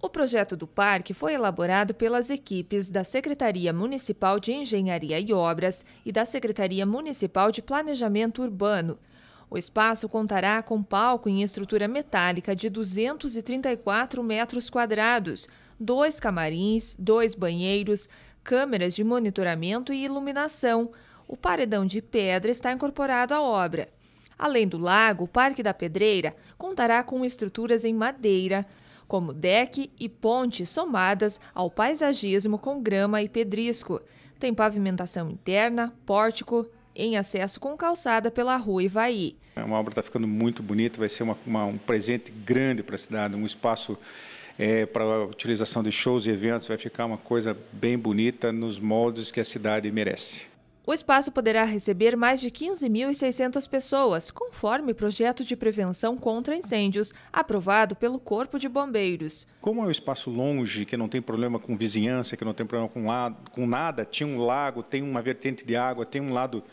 O projeto do parque foi elaborado pelas equipes da Secretaria Municipal de Engenharia e Obras e da Secretaria Municipal de Planejamento Urbano. O espaço contará com palco em estrutura metálica de 234 metros quadrados, dois camarins, dois banheiros, câmeras de monitoramento e iluminação. O paredão de pedra está incorporado à obra. Além do lago, o Parque da Pedreira contará com estruturas em madeira, como deck e ponte somadas ao paisagismo com grama e pedrisco. Tem pavimentação interna, pórtico, em acesso com calçada pela rua Ivaí. É uma obra está ficando muito bonita, vai ser uma, uma, um presente grande para a cidade, um espaço é, para a utilização de shows e eventos, vai ficar uma coisa bem bonita nos moldes que a cidade merece. O espaço poderá receber mais de 15.600 pessoas, conforme projeto de prevenção contra incêndios aprovado pelo Corpo de Bombeiros. Como é um espaço longe, que não tem problema com vizinhança, que não tem problema com, com nada, tinha um lago, tem uma vertente de água, tem um lado.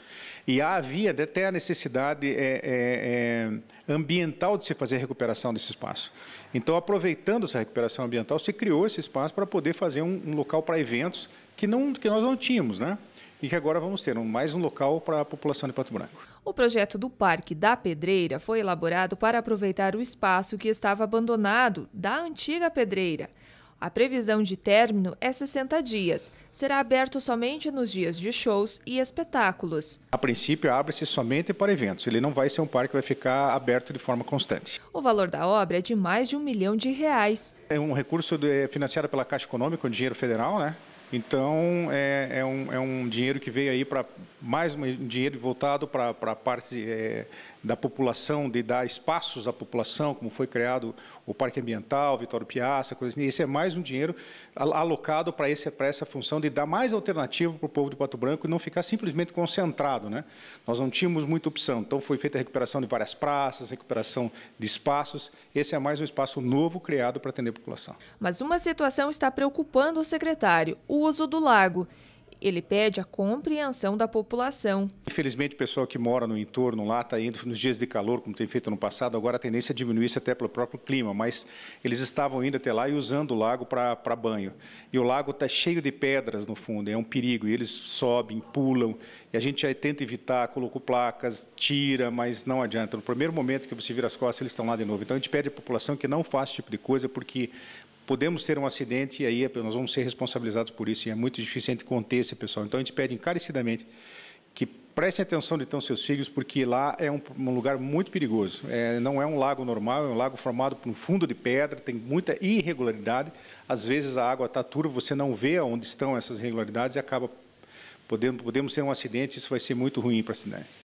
E havia até a necessidade é, é, é, ambiental de se fazer a recuperação desse espaço. Então, aproveitando essa recuperação ambiental, se criou esse espaço para poder fazer um, um local para eventos que, não, que nós não tínhamos, né? e que agora vamos ter um, mais um local para a população de Pato Branco. O projeto do Parque da Pedreira foi elaborado para aproveitar o espaço que estava abandonado da antiga pedreira. A previsão de término é 60 dias. Será aberto somente nos dias de shows e espetáculos. A princípio, abre-se somente para eventos. Ele não vai ser um parque que vai ficar aberto de forma constante. O valor da obra é de mais de um milhão de reais. É um recurso é, financiado pela Caixa Econômica, um dinheiro federal, né? Então, é, é, um, é um dinheiro que veio aí para mais um dinheiro voltado para a parte é, da população, de dar espaços à população, como foi criado o Parque Ambiental, Vitório Piaça, coisas assim. Esse é mais um dinheiro alocado para essa função de dar mais alternativa para o povo do Pato Branco e não ficar simplesmente concentrado. Né? Nós não tínhamos muita opção. Então, foi feita a recuperação de várias praças, recuperação de espaços. Esse é mais um espaço novo criado para atender a população. Mas uma situação está preocupando o secretário o uso do lago. Ele pede a compreensão da população. Infelizmente, o pessoal que mora no entorno lá está indo nos dias de calor, como tem feito no passado, agora a tendência é diminuir isso até pelo próprio clima, mas eles estavam indo até lá e usando o lago para banho. E o lago está cheio de pedras no fundo, é um perigo, e eles sobem, pulam, e a gente já tenta evitar, coloca placas, tira, mas não adianta. No primeiro momento que você vira as costas, eles estão lá de novo. Então, a gente pede à população que não faça esse tipo de coisa, porque podemos ter um acidente e aí é nós vamos ser responsabilizados por isso, e é muito difícil conter esse pessoal. Então, a gente pede encarecidamente que prestem atenção então seus filhos, porque lá é um, um lugar muito perigoso. É, não é um lago normal, é um lago formado por um fundo de pedra, tem muita irregularidade. Às vezes a água está turva, você não vê onde estão essas irregularidades e acaba podendo, podemos ter um acidente, isso vai ser muito ruim para a cidade.